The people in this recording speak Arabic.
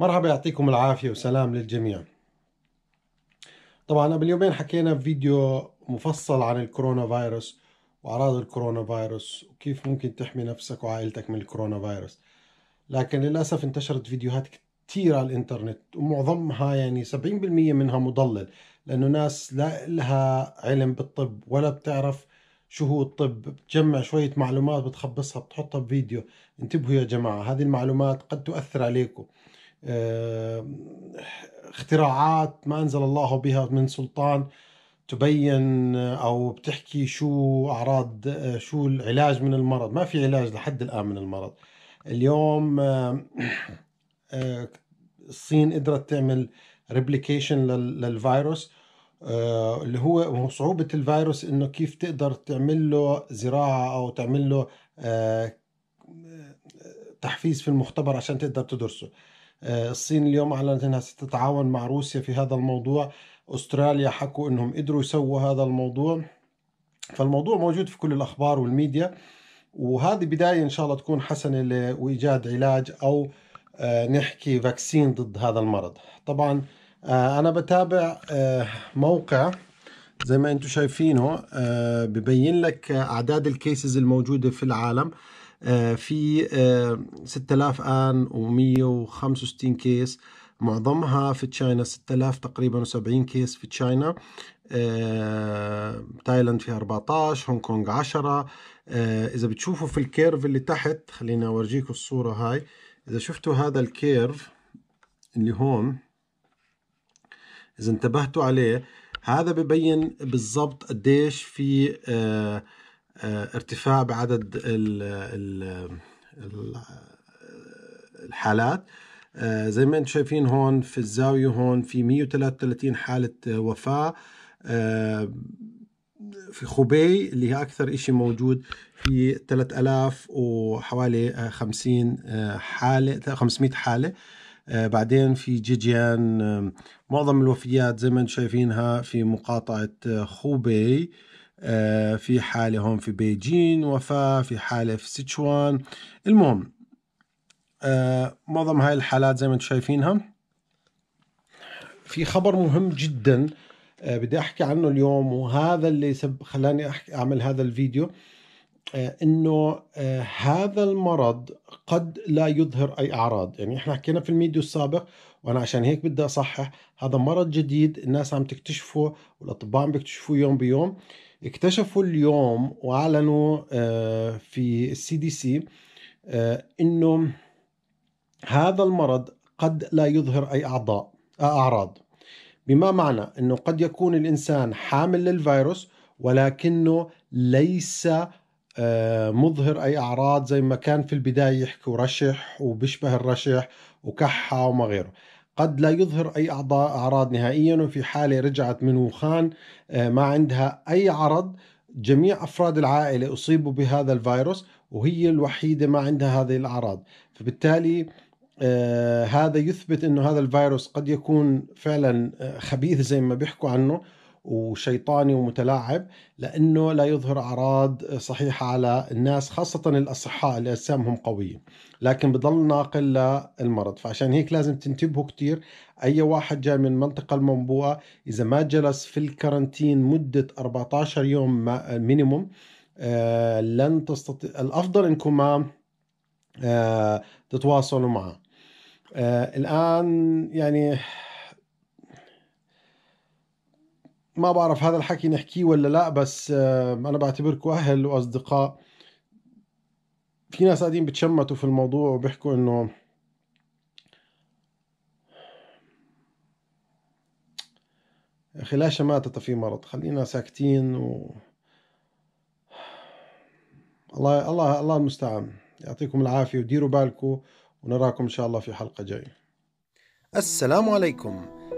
مرحبا يعطيكم العافية وسلام للجميع طبعا قبل يومين حكينا في فيديو مفصل عن الكورونا فيروس وأعراض الكورونا فيروس وكيف ممكن تحمي نفسك وعائلتك من الكورونا فيروس لكن للأسف انتشرت فيديوهات كتير على الإنترنت ومعظمها يعني 70% منها مضلل لأنه ناس لا لها علم بالطب ولا بتعرف شو هو الطب بتجمع شوية معلومات بتخبصها بتحطها بفيديو انتبهوا يا جماعة هذه المعلومات قد تؤثر عليكم آه، اختراعات ما أنزل الله بها من سلطان تبين أو بتحكي شو أعراض آه، شو العلاج من المرض ما في علاج لحد الآن من المرض اليوم آه، الصين قدرت تعمل ريبليكيشن للفيروس اللي هو صعوبة الفيروس انه كيف تقدر تعمل له زراعة او تعمل له تحفيز في المختبر عشان تقدر تدرسه آه، الصين اليوم أعلنت أنها ستتعاون مع روسيا في هذا الموضوع أستراليا حكوا أنهم قدروا يسووا هذا الموضوع فالموضوع موجود في كل الأخبار والميديا وهذه بداية إن شاء الله تكون حسنة لإيجاد علاج أو آه، نحكي فاكسين ضد هذا المرض طبعا آه، أنا بتابع موقع زي ما انتم شايفينه ببين لك اعداد الكيسز الموجوده في العالم آه، في 6165 آه، كيس معظمها في تشاينا 6000 تقريبا و70 كيس في تشاينا آه، تايلاند في 14 هونغ كونغ 10 اذا بتشوفوا في الكيرف اللي تحت خلينا اورجيكم الصوره هاي اذا شفتوا هذا الكيرف اللي هون اذا انتبهتوا عليه هذا ببين بالضبط قديش في آه آه، ارتفاع بعدد ال ال الحالات آه، زي ما انتم شايفين هون في الزاوية هون في 133 حالة وفاة آه، في خبي اللي هي أكثر إشي موجود في 3000 وحوالي 50 حالة 500 حالة بعدين في جيجيان معظم الوفيات زي ما انتم شايفينها في مقاطعة خوبي آه، في حالة هون في بيجين وفاة في حالة في سيتشوان المهم آه، معظم هاي الحالات زي ما انتم شايفينها في خبر مهم جدا آه، بدي احكي عنه اليوم وهذا اللي سب خلاني احكي اعمل هذا الفيديو انه هذا المرض قد لا يظهر اي اعراض يعني احنا حكينا في الميديو السابق وانا عشان هيك بدي اصحح هذا مرض جديد الناس عم تكتشفه والاطباء عم بيكتشفوه يوم بيوم اكتشفوا اليوم واعلنوا آه، في السي دي سي آه، انه هذا المرض قد لا يظهر اي اعضاء آه، اعراض بما معنى انه قد يكون الانسان حامل للفيروس ولكنه ليس مظهر اي اعراض زي ما كان في البدايه يحكوا رشح وبيشبه الرشح وكحه وما غيره قد لا يظهر أي أعراض نهائيا وفي حالة رجعت من وخان آه، ما عندها أي عرض جميع أفراد العائلة أصيبوا بهذا الفيروس وهي الوحيدة ما عندها هذه الأعراض فبالتالي آه، هذا يثبت أنه هذا الفيروس قد يكون فعلا آه، خبيث زي ما بيحكوا عنه وشيطاني ومتلاعب لانه لا يظهر اعراض صحيحه على الناس خاصه الاصحاء اللي اجسامهم قويه لكن بضل ناقل للمرض فعشان هيك لازم تنتبهوا كثير اي واحد جاي من المنطقه المنبوءه اذا ما جلس في الكارنتين مده 14 يوم مينيموم آه، لن تستطيع الافضل انكم ما آه، تتواصلوا معه آه، الان يعني ما بعرف هذا الحكي نحكيه ولا لا بس انا بعتبركم اهل واصدقاء في ناس قاعدين بتشمتوا في الموضوع وبيحكوا انه يا اخي لا شماتة في مرض خلينا ساكتين و الله الله الله المستعان يعطيكم العافية وديروا بالكم ونراكم إن شاء الله في حلقة جاية السلام عليكم